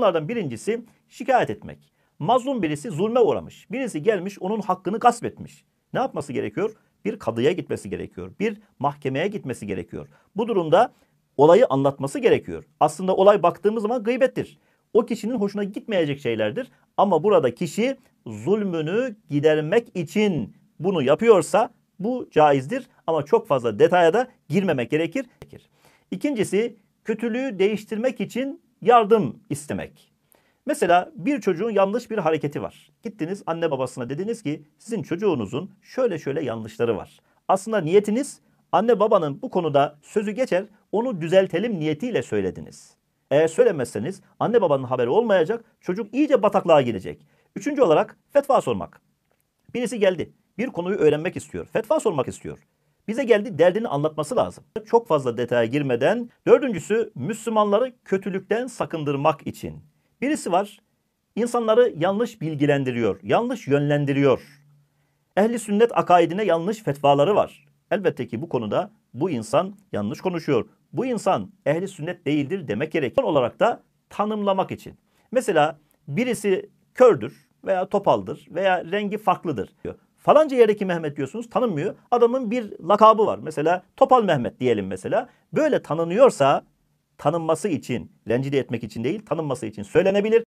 Bunlardan birincisi şikayet etmek. Mazlum birisi zulme uğramış. Birisi gelmiş onun hakkını gasp etmiş. Ne yapması gerekiyor? Bir kadıya gitmesi gerekiyor. Bir mahkemeye gitmesi gerekiyor. Bu durumda olayı anlatması gerekiyor. Aslında olay baktığımız zaman gıybettir. O kişinin hoşuna gitmeyecek şeylerdir. Ama burada kişi zulmünü gidermek için bunu yapıyorsa bu caizdir. Ama çok fazla detaya da girmemek gerekir. İkincisi kötülüğü değiştirmek için yardım istemek. Mesela bir çocuğun yanlış bir hareketi var. Gittiniz anne babasına dediniz ki sizin çocuğunuzun şöyle şöyle yanlışları var. Aslında niyetiniz anne babanın bu konuda sözü geçer onu düzeltelim niyetiyle söylediniz. Eğer söylemezseniz anne babanın haberi olmayacak çocuk iyice bataklığa girecek. Üçüncü olarak fetva sormak. Birisi geldi bir konuyu öğrenmek istiyor fetva sormak istiyor bize geldi derdini anlatması lazım. Çok fazla detaya girmeden dördüncüsü Müslümanları kötülükten sakındırmak için. Birisi var insanları yanlış bilgilendiriyor, yanlış yönlendiriyor. Ehli sünnet akaidine yanlış fetvaları var. Elbette ki bu konuda bu insan yanlış konuşuyor. Bu insan ehli sünnet değildir demek gerek. Son olarak da tanımlamak için. Mesela birisi kördür veya topaldır veya rengi farklıdır Falanca yerdeki Mehmet diyorsunuz tanınmıyor. Adamın bir lakabı var. Mesela Topal Mehmet diyelim mesela. Böyle tanınıyorsa tanınması için, rencide etmek için değil, tanınması için söylenebilir.